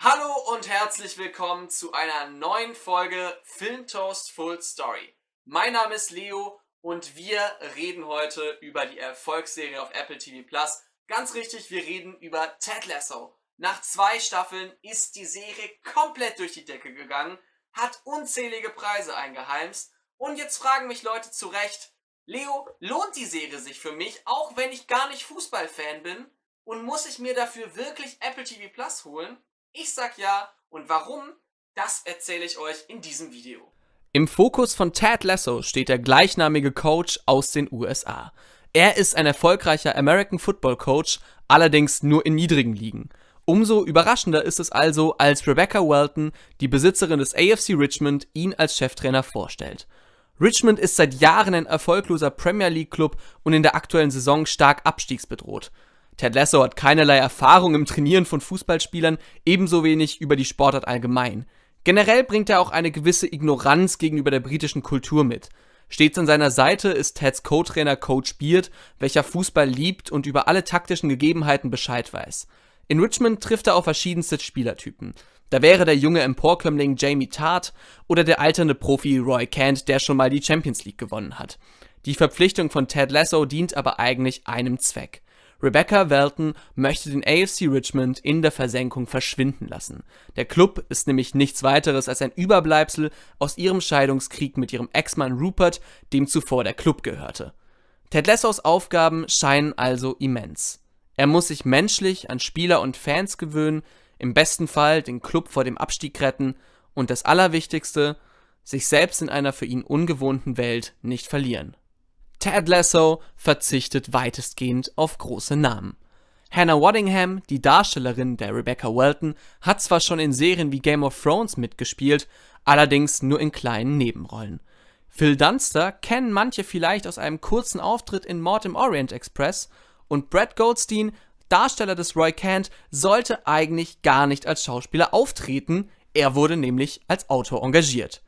Hallo und herzlich willkommen zu einer neuen Folge Filmtoast Full Story. Mein Name ist Leo und wir reden heute über die Erfolgsserie auf Apple TV Plus. Ganz richtig, wir reden über Ted Lasso. Nach zwei Staffeln ist die Serie komplett durch die Decke gegangen, hat unzählige Preise eingeheimst und jetzt fragen mich Leute zu Recht, Leo, lohnt die Serie sich für mich, auch wenn ich gar nicht Fußballfan bin? Und muss ich mir dafür wirklich Apple TV Plus holen? Ich sag ja und warum, das erzähle ich euch in diesem Video. Im Fokus von Ted Lasso steht der gleichnamige Coach aus den USA. Er ist ein erfolgreicher American Football Coach, allerdings nur in niedrigen Ligen. Umso überraschender ist es also, als Rebecca Welton, die Besitzerin des AFC Richmond, ihn als Cheftrainer vorstellt. Richmond ist seit Jahren ein erfolgloser Premier League Club und in der aktuellen Saison stark abstiegsbedroht. Ted Lasso hat keinerlei Erfahrung im Trainieren von Fußballspielern, ebenso wenig über die Sportart allgemein. Generell bringt er auch eine gewisse Ignoranz gegenüber der britischen Kultur mit. Stets an seiner Seite ist Teds Co-Trainer Coach Beard, welcher Fußball liebt und über alle taktischen Gegebenheiten Bescheid weiß. In Richmond trifft er auf verschiedenste Spielertypen. Da wäre der junge Emporkömmling Jamie Tart oder der alternde Profi Roy Kent, der schon mal die Champions League gewonnen hat. Die Verpflichtung von Ted Lasso dient aber eigentlich einem Zweck. Rebecca Welton möchte den AFC Richmond in der Versenkung verschwinden lassen. Der Club ist nämlich nichts weiteres als ein Überbleibsel aus ihrem Scheidungskrieg mit ihrem Ex-Mann Rupert, dem zuvor der Club gehörte. Ted Lessows Aufgaben scheinen also immens. Er muss sich menschlich an Spieler und Fans gewöhnen, im besten Fall den Club vor dem Abstieg retten und das Allerwichtigste, sich selbst in einer für ihn ungewohnten Welt nicht verlieren. Ted Lasso verzichtet weitestgehend auf große Namen. Hannah Waddingham, die Darstellerin der Rebecca Welton, hat zwar schon in Serien wie Game of Thrones mitgespielt, allerdings nur in kleinen Nebenrollen. Phil Dunster kennen manche vielleicht aus einem kurzen Auftritt in Mord im Orient Express und Brad Goldstein, Darsteller des Roy Kent, sollte eigentlich gar nicht als Schauspieler auftreten, er wurde nämlich als Autor engagiert.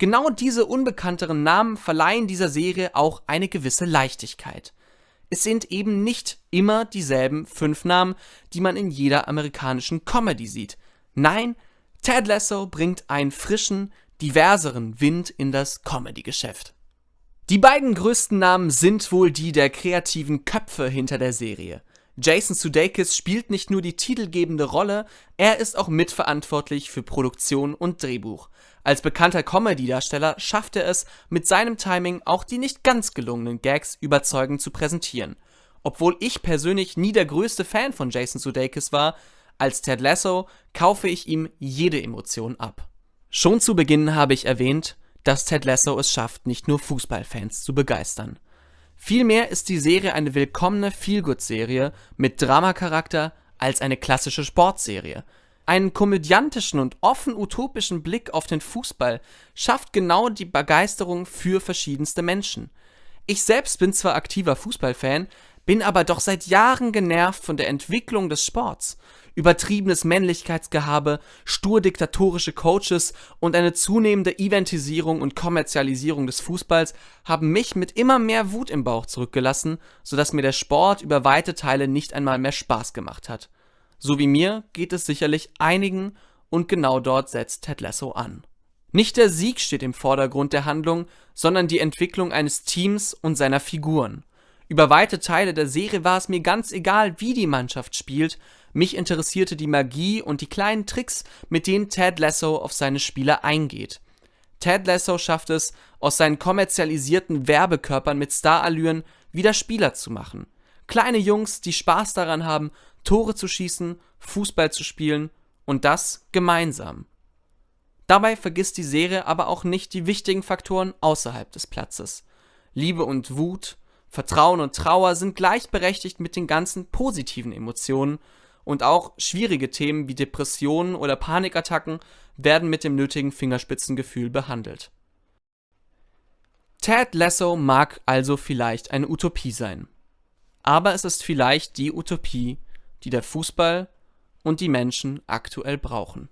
Genau diese unbekannteren Namen verleihen dieser Serie auch eine gewisse Leichtigkeit. Es sind eben nicht immer dieselben fünf Namen, die man in jeder amerikanischen Comedy sieht. Nein, Ted Lasso bringt einen frischen, diverseren Wind in das Comedy-Geschäft. Die beiden größten Namen sind wohl die der kreativen Köpfe hinter der Serie. Jason Sudeikis spielt nicht nur die titelgebende Rolle, er ist auch mitverantwortlich für Produktion und Drehbuch. Als bekannter Comedy-Darsteller schafft er es, mit seinem Timing auch die nicht ganz gelungenen Gags überzeugend zu präsentieren. Obwohl ich persönlich nie der größte Fan von Jason Sudeikis war, als Ted Lasso kaufe ich ihm jede Emotion ab. Schon zu Beginn habe ich erwähnt, dass Ted Lasso es schafft, nicht nur Fußballfans zu begeistern. Vielmehr ist die Serie eine willkommene Feelgood-Serie mit Dramacharakter als eine klassische Sportserie. Einen komödiantischen und offen utopischen Blick auf den Fußball schafft genau die Begeisterung für verschiedenste Menschen. Ich selbst bin zwar aktiver Fußballfan, bin aber doch seit Jahren genervt von der Entwicklung des Sports. Übertriebenes Männlichkeitsgehabe, stur diktatorische Coaches und eine zunehmende Eventisierung und Kommerzialisierung des Fußballs haben mich mit immer mehr Wut im Bauch zurückgelassen, sodass mir der Sport über weite Teile nicht einmal mehr Spaß gemacht hat. So wie mir geht es sicherlich einigen und genau dort setzt Ted Lasso an. Nicht der Sieg steht im Vordergrund der Handlung, sondern die Entwicklung eines Teams und seiner Figuren. Über weite Teile der Serie war es mir ganz egal, wie die Mannschaft spielt, mich interessierte die Magie und die kleinen Tricks, mit denen Ted Lasso auf seine Spieler eingeht. Ted Lasso schafft es, aus seinen kommerzialisierten Werbekörpern mit Starallüren wieder Spieler zu machen. Kleine Jungs, die Spaß daran haben, Tore zu schießen, Fußball zu spielen und das gemeinsam. Dabei vergisst die Serie aber auch nicht die wichtigen Faktoren außerhalb des Platzes. Liebe und Wut, Vertrauen und Trauer sind gleichberechtigt mit den ganzen positiven Emotionen und auch schwierige Themen wie Depressionen oder Panikattacken werden mit dem nötigen Fingerspitzengefühl behandelt. Ted Lasso mag also vielleicht eine Utopie sein. Aber es ist vielleicht die Utopie, die der Fußball und die Menschen aktuell brauchen.